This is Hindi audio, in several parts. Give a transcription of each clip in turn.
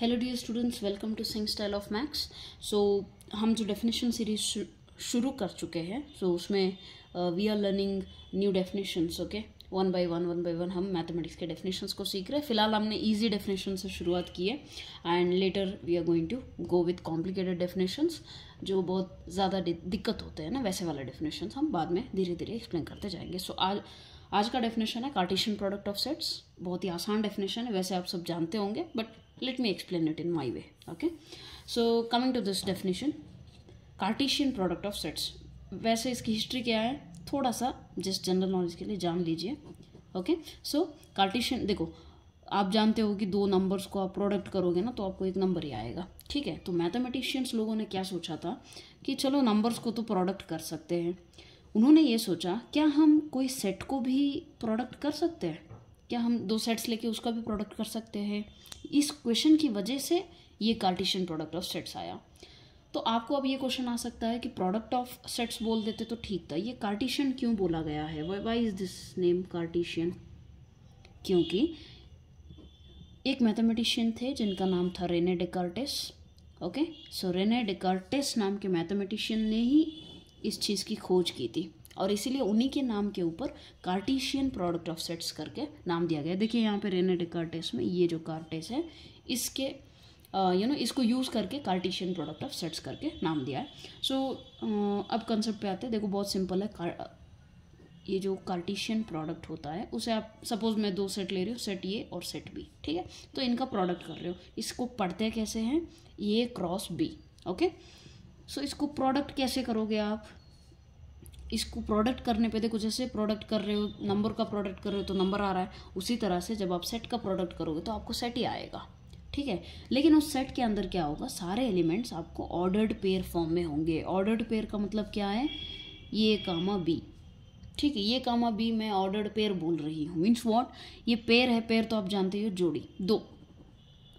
hello dear students welcome to Singh style of maths so हम जो डेफिनेशन सीरीज शुरू कर चुके हैं सो so उसमें we are learning new definitions okay one by one one by one हम मैथमेटिक्स के डेफिनेशंस को सीख रहे हैं फिलहाल हमने इजी डेफिनेशन से शुरुआत की है and later we are going to go with complicated definitions जो बहुत ज़्यादा दिक्कत होते हैं ना वैसे वाला डेफिनेशन हम बाद में धीरे धीरे एक्सप्लेन करते जाएंगे सो so, आज आज का डेफिनेशन है कार्टेशियन प्रोडक्ट ऑफ सेट्स बहुत ही आसान डेफिनेशन है वैसे आप सब जानते होंगे but let me explain it in my way okay so coming to this definition Cartesian product of sets वैसे इसकी हिस्ट्री क्या है थोड़ा सा जस्ट जनरल नॉलेज के लिए जान लीजिए ओके सो कार्टिशियन देखो आप जानते हो कि दो नंबर्स को आप प्रोडक्ट करोगे ना तो आपको एक नंबर ही आएगा ठीक है तो मैथमेटिशियंस लोगों ने क्या सोचा था कि चलो नंबर्स को तो प्रोडक्ट कर सकते हैं उन्होंने ये सोचा क्या हम कोई सेट को भी प्रोडक्ट कर सकते हैं क्या हम दो सेट्स लेके उसका भी प्रोडक्ट कर सकते हैं इस क्वेश्चन की वजह से ये कार्टिशन प्रोडक्ट ऑफ सेट्स आया तो आपको अब ये क्वेश्चन आ सकता है कि प्रोडक्ट ऑफ सेट्स बोल देते तो ठीक था ये कार्टिशन क्यों बोला गया है why is this name Cartesian क्योंकि एक मैथमेटिशियन थे जिनका नाम था Rene Descartes okay so Rene Descartes नाम के मैथमेटिशियन ने ही इस चीज़ की खोज की थी और इसीलिए उन्हीं के नाम के ऊपर कार्टेशियन प्रोडक्ट ऑफ सेट्स करके नाम दिया गया देखिए यहाँ पे रेनेड कार्टेस में ये जो कार्टेस है इसके यू नो इसको यूज़ करके कार्टिशियन प्रोडक्ट ऑफ सेट्स करके नाम दिया है सो so, अब कंसेप्ट पे आते हैं देखो बहुत सिंपल है कार, ये जो कार्टिशियन प्रोडक्ट होता है उसे आप सपोज मैं दो सेट ले रही हूँ सेट ए और सेट बी ठीक है तो इनका प्रोडक्ट कर रहे हो इसको पढ़ते कैसे हैं A cross B okay so इसको प्रोडक्ट कैसे करोगे आप इसको प्रोडक्ट करने पे देखो जैसे प्रोडक्ट कर रहे हो नंबर का प्रोडक्ट कर रहे हो तो नंबर आ रहा है उसी तरह से जब आप सेट का प्रोडक्ट करोगे तो आपको सेट ही आएगा ठीक है लेकिन उस सेट के अंदर क्या होगा सारे एलिमेंट्स आपको ऑर्डर्ड पेयर फॉर्म में होंगे ऑर्डर्ड पेयर का मतलब क्या है ये कामा बी ठीक है ये कामा बी मैं ऑर्डर्ड पेयर बोल रही हूँ मीन्स वॉट ये पेयर है पेयर तो आप जानते हो जोड़ी दो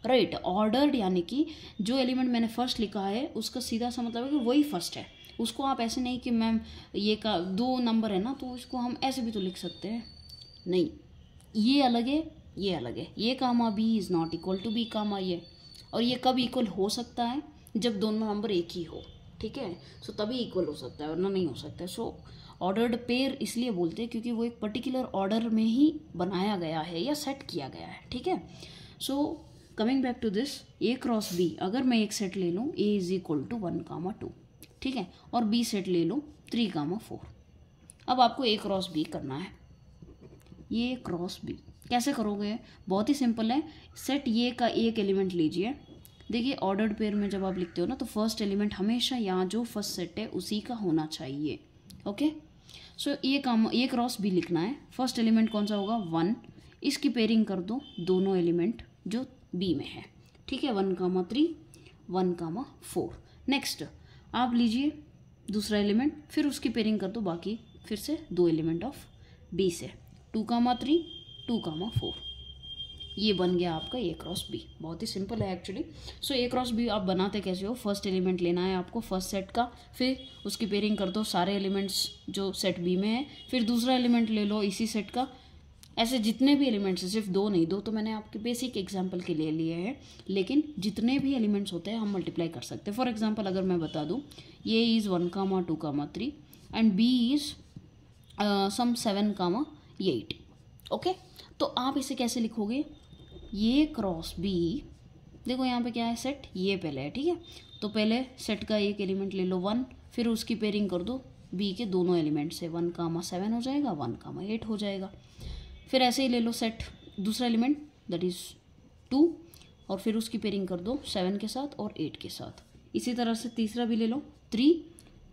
राइट right, ऑर्डर्ड यानी कि जो एलिमेंट मैंने फर्स्ट लिखा है उसका सीधा सा मतलब है कि वही फर्स्ट है उसको आप ऐसे नहीं कि मैम ये का दो नंबर है ना तो उसको हम ऐसे भी तो लिख सकते हैं नहीं ये अलग है ये अलग है ये comma B is not equal to B comma ये और ये कब इक्वल हो सकता है जब दोनों नंबर एक ही हो ठीक है सो तभी इक्वल हो सकता है वरना नहीं हो सकता है सो ऑर्डर्ड पेयर इसलिए बोलते हैं क्योंकि वो एक पर्टिकुलर ऑर्डर में ही बनाया गया है या सेट किया गया है ठीक है so coming back to this A cross B अगर मैं एक सेट ले लूँ A is equal to one comma two ठीक है और बी सेट ले लो थ्री कामा फोर अब आपको ए क्रॉस बी करना है ये क्रॉस बी कैसे करोगे बहुत ही सिंपल है सेट ये का एक एलिमेंट लीजिए देखिए ऑर्डर्ड पेयर में जब आप लिखते हो ना तो फर्स्ट एलिमेंट हमेशा यहाँ जो फर्स्ट सेट है उसी का होना चाहिए ओके सो ए काम ए क्रॉस बी लिखना है फर्स्ट एलिमेंट कौन सा होगा वन इसकी पेयरिंग कर दो दोनों एलिमेंट जो बी में है ठीक है one comma three one comma four next आप लीजिए दूसरा एलिमेंट फिर उसकी पेयरिंग कर दो बाकी फिर से दो एलिमेंट ऑफ बी से two comma three two comma four ये बन गया आपका ए क्रॉस बी बहुत ही सिंपल है actually so A cross B आप बनाते कैसे हो फर्स्ट एलिमेंट लेना है आपको फर्स्ट सेट का फिर उसकी पेयरिंग कर दो सारे एलिमेंट्स जो सेट बी में है फिर दूसरा एलिमेंट ले लो इसी सेट का ऐसे जितने भी एलिमेंट्स हैं सिर्फ दो नहीं दो तो मैंने आपके बेसिक एग्जाम्पल के लिए लिए हैं लेकिन जितने भी एलिमेंट्स होते हैं हम मल्टीप्लाई कर सकते हैं फॉर एग्जाम्पल अगर मैं बता दूँ A is one comma two comma three and B is some seven comma eight okay तो आप इसे कैसे लिखोगे ये क्रॉस बी देखो यहाँ पे क्या है सेट ये पहले है ठीक है तो पहले सेट का एक एलिमेंट ले लो वन फिर उसकी पेयरिंग कर दो बी के दोनों एलिमेंट से वन कामा सेवन हो जाएगा वन कामा एट हो जाएगा फिर ऐसे ही ले लो सेट दूसरा एलिमेंट दैट इज़ टू और फिर उसकी पेयरिंग कर दो सेवन के साथ और एट के साथ इसी तरह से तीसरा भी ले लो three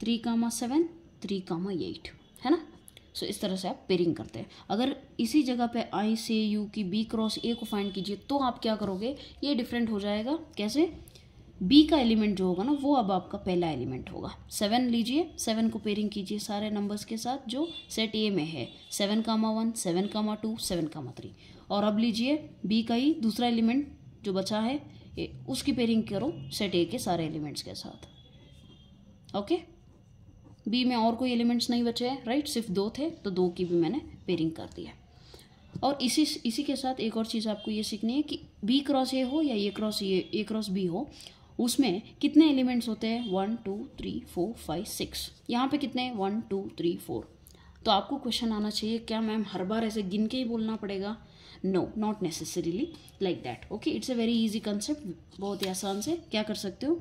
three comma seven three comma eight है ना सो so, इस तरह से आप पेयरिंग करते हैं अगर इसी जगह पे आई से यू की बी क्रॉस ए को फाइंड कीजिए तो आप क्या करोगे ये डिफरेंट हो जाएगा कैसे बी का एलिमेंट जो होगा ना वो अब आपका पहला एलिमेंट होगा सेवन लीजिए सेवन को पेयरिंग कीजिए सारे नंबर्स के साथ जो सेट ए में है seven comma one seven comma two seven comma three और अब लीजिए बी का ही दूसरा एलिमेंट जो बचा है उसकी पेयरिंग करो सेट ए के सारे एलिमेंट्स के साथ ओके बी में और कोई एलिमेंट्स नहीं बचे हैं राइट सिर्फ दो थे तो दो की भी मैंने पेयरिंग कर दिया और इसी इसी के साथ एक और चीज़ आपको ये सीखनी है कि बी क्रॉस ए हो या A cross A A cross B हो उसमें कितने एलिमेंट्स होते हैं one two three four five six यहाँ पे कितने वन टू थ्री फोर तो आपको क्वेश्चन आना चाहिए क्या मैम हर बार ऐसे गिन के ही बोलना पड़ेगा no not necessarily like that okay it's a very easy concept बहुत ही आसान से क्या कर सकते हो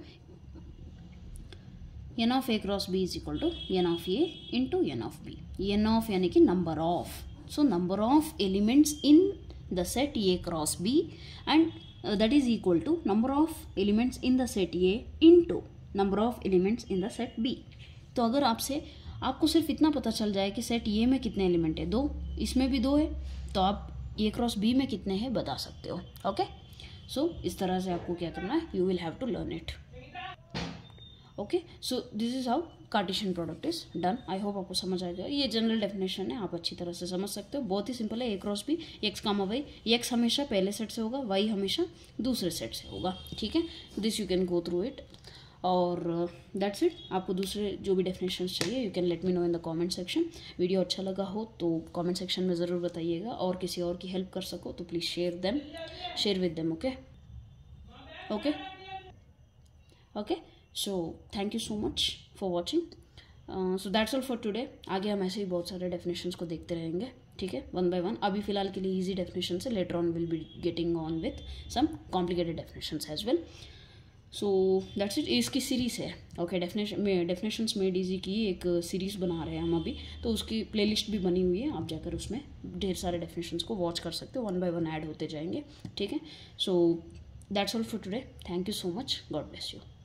n of A cross B is equal to n of A to n of B n of यानी कि number of so number of elements in the set A cross B and uh, that is equal to number of elements in the set A into number of elements in the set B तो अगर आपसे आपको सिर्फ इतना पता चल जाए कि सेट ए में कितने एलिमेंट है दो इसमें भी दो है तो आप ए क्रॉस बी में कितने हैं बता सकते हो ओके सो इस तरह से आपको क्या करना है you will have to learn it okay so this is how Cartesian product is done I hope आपको समझ आ गया ये जनरल डेफिनेशन है आप अच्छी तरह से समझ सकते हो बहुत ही सिंपल है A cross B X comma Y X हमेशा पहले सेट से होगा वाई हमेशा दूसरे सेट से होगा ठीक है this you can go through it और दैट्स uh, इट आपको दूसरे जो भी डेफिनेशन चाहिए you can let me know in the comment section video अच्छा लगा हो तो कमेंट सेक्शन में ज़रूर बताइएगा और किसी और की हेल्प कर सको तो please share them share with them okay okay okay so thank you so much for watching so that's all for today आगे हम ऐसे ही बहुत सारे डेफिनेशंस को देखते रहेंगे ठीक है वन बाय वन अभी फिलहाल के लिए इजी डेफिनेशन से later on will be getting on with some complicated definition as well so that's it इसकी सीरीज़ है ओके डेफिनेशन में डेफिनेशंस मेड इजी की एक सीरीज़ बना रहे हैं हम अभी तो उसकी प्लेलिस्ट भी बनी हुई है आप जाकर उसमें ढेर सारे डेफिनेशंस को वॉच कर सकते हो वन बाय वन ऐड होते जाएंगे ठीक है so that's all for today thank you so much God bless you